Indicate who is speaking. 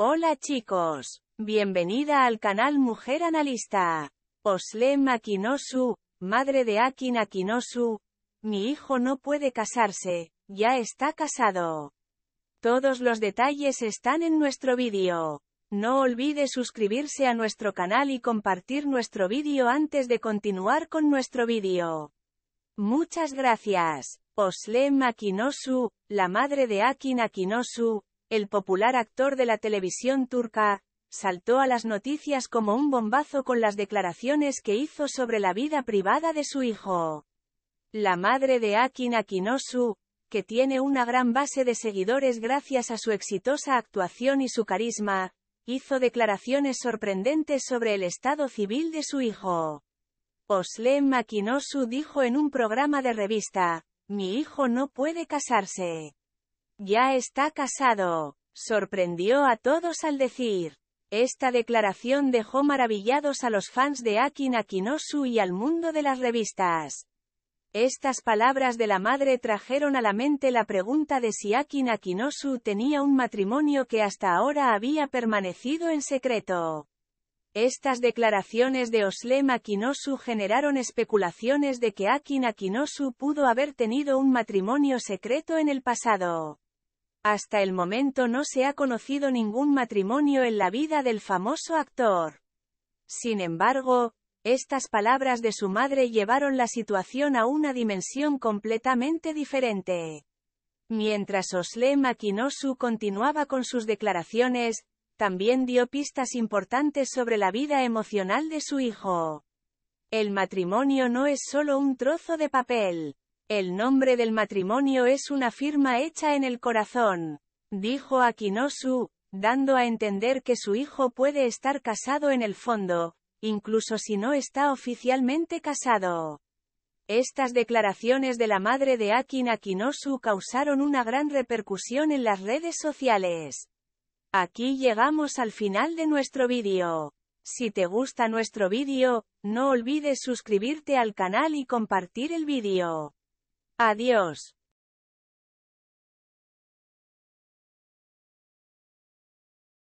Speaker 1: Hola chicos, bienvenida al canal Mujer Analista. Oslem Akinosu, madre de Akin Akinosu. Mi hijo no puede casarse, ya está casado. Todos los detalles están en nuestro vídeo. No olvide suscribirse a nuestro canal y compartir nuestro vídeo antes de continuar con nuestro vídeo. Muchas gracias. Osle Akinosu, la madre de Akin Akinosu, el popular actor de la televisión turca, saltó a las noticias como un bombazo con las declaraciones que hizo sobre la vida privada de su hijo. La madre de Akin Akinosu, que tiene una gran base de seguidores gracias a su exitosa actuación y su carisma, hizo declaraciones sorprendentes sobre el estado civil de su hijo. Oslem Akinosu dijo en un programa de revista, mi hijo no puede casarse. Ya está casado. Sorprendió a todos al decir. Esta declaración dejó maravillados a los fans de Akin Akinosu y al mundo de las revistas. Estas palabras de la madre trajeron a la mente la pregunta de si Akin Akinosu tenía un matrimonio que hasta ahora había permanecido en secreto. Estas declaraciones de Oslem Akinosu generaron especulaciones de que Akin Akinosu pudo haber tenido un matrimonio secreto en el pasado. Hasta el momento no se ha conocido ningún matrimonio en la vida del famoso actor. Sin embargo, estas palabras de su madre llevaron la situación a una dimensión completamente diferente. Mientras Osle Makinosu continuaba con sus declaraciones, también dio pistas importantes sobre la vida emocional de su hijo. El matrimonio no es solo un trozo de papel. El nombre del matrimonio es una firma hecha en el corazón, dijo Akinosu, dando a entender que su hijo puede estar casado en el fondo, incluso si no está oficialmente casado. Estas declaraciones de la madre de Akin Akinosu causaron una gran repercusión en las redes sociales. Aquí llegamos al final de nuestro vídeo. Si te gusta nuestro vídeo, no olvides suscribirte al canal y compartir el vídeo. Adiós.